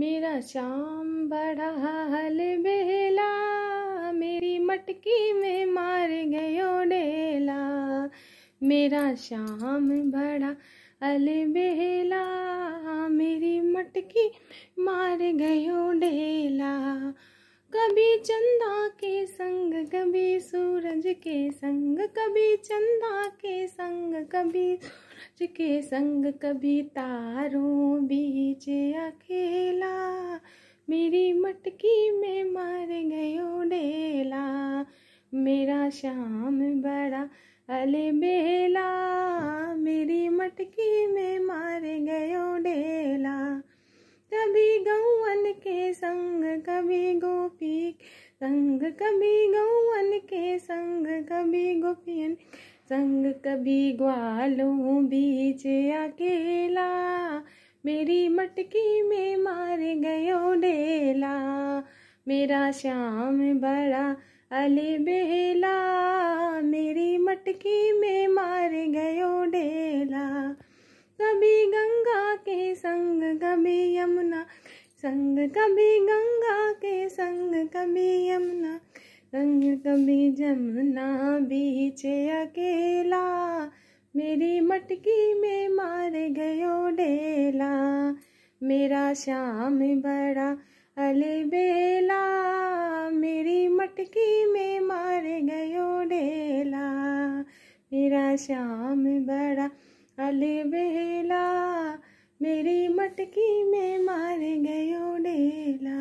मेरा श्याम बड़ा हल बेला मेरी मटकी में मार गयो डेला मेरा श्याम बड़ा अल बेला मेरी मटकी मार गयो डेला कभी चंदा के संग कभी सूरज के संग कभी चंदा के संग कभी सूरज के संग कभी तारों बीच अखेर मेरी मटकी में मार गयो डेला मेरा श्याम बड़ा अले बेला मेरी मटकी में मार गयो डेला कभी गौवन के संग कभी गोपी संग कभी गौवन के संग कभी गोपियन संग कभी ग्वालों बीच अकेला मेरी मटकी में मार गयो डेला मेरा श्याम बड़ा अले बेला मेरी मटकी में मार गयो डेला कभी गंगा के संग कभी यमुना संग कभी गंगा के संग कभी यमुना संग कभी जमुना बीच अकेला मेरी मटकी में मार गयो डेला मेरा श्याम बड़ा बेला मेरी मटकी में मार गयो डेला मेरा श्याम बड़ा बेला मेरी मटकी में मार गयो डेला